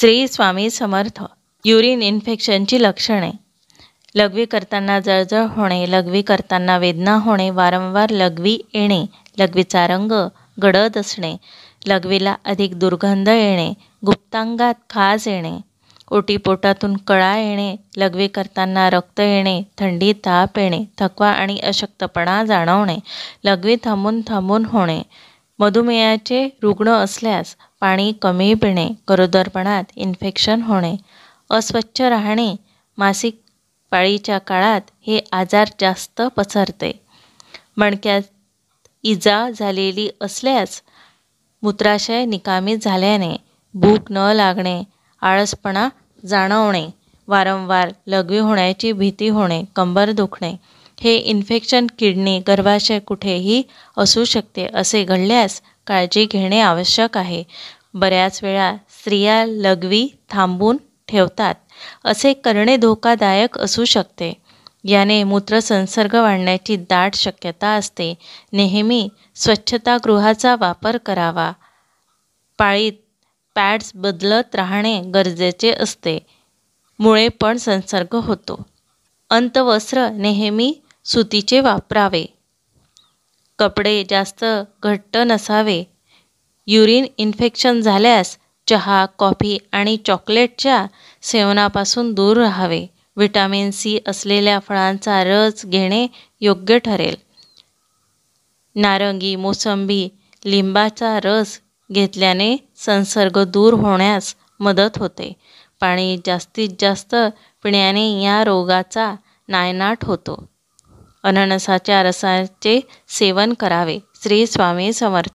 श्री स्वामी समर्थ urine इन्फेक्शनची लक्षणे लघवी करताना जळजळ होणे लघवी करताना वेदना होणे वारंवार लघवी येणे लघवीचा रंग गडद असणे लघवीला अधिक दुर्गंध येणे गुप्तांगात खाज येणे ओटीपोटातून कळा येणे लघवी करताना रक्त येणे थंडी ताप येणे थकवा आणि अशक्तपणा जाणवणे लघवी थांबून थांबून होणे मधुमेहाचे रुग्ण असल्यास पाणी कमी पिणे गरोदरपणात इन्फेक्शन होणे अस्वच्छ राहणे मासिक पाळीच्या काळात हे आजार जास्त पसरते मणक्यात इजा झालेली असल्यास मूत्राशय निकामी झाल्याने भूक न लागणे आळसपणा जाणवणे वारंवार लघवी होण्याची भीती होणे कंबर दुखणे हे इन्फेक्शन किडनी गर्भाशय कुठेही असू शकते असे घडल्यास काळजी घेणे आवश्यक आहे बऱ्याच वेळा स्त्रिया लघवी थांबून ठेवतात असे करणे धोकादायक असू शकते याने मूत्रसंसर्ग वाढण्याची दाट शक्यता असते नेहमी स्वच्छतागृहाचा वापर करावा पाळीत पॅड्स बदलत राहणे गरजेचे असते मुळे पण संसर्ग होतो अंतवस्त्र नेहमी सुतीचे वापरावे कपडे जास्त घट्ट नसावे युरिन इन्फेक्शन झाल्यास चहा कॉफी आणि चॉकलेटच्या सेवनापासून दूर राहावे व्हिटॅमिन सी असलेल्या फळांचा रस घेणे योग्य ठरेल नारंगी मोसंबी लिंबाचा रस घेतल्याने संसर्ग दूर होण्यास मदत होते पाणी जास्तीत जास्त पिण्याने या रोगाचा नायनाट होतो अननसाच्या रसाचे सेवन करावे श्री स्वामी समर्थ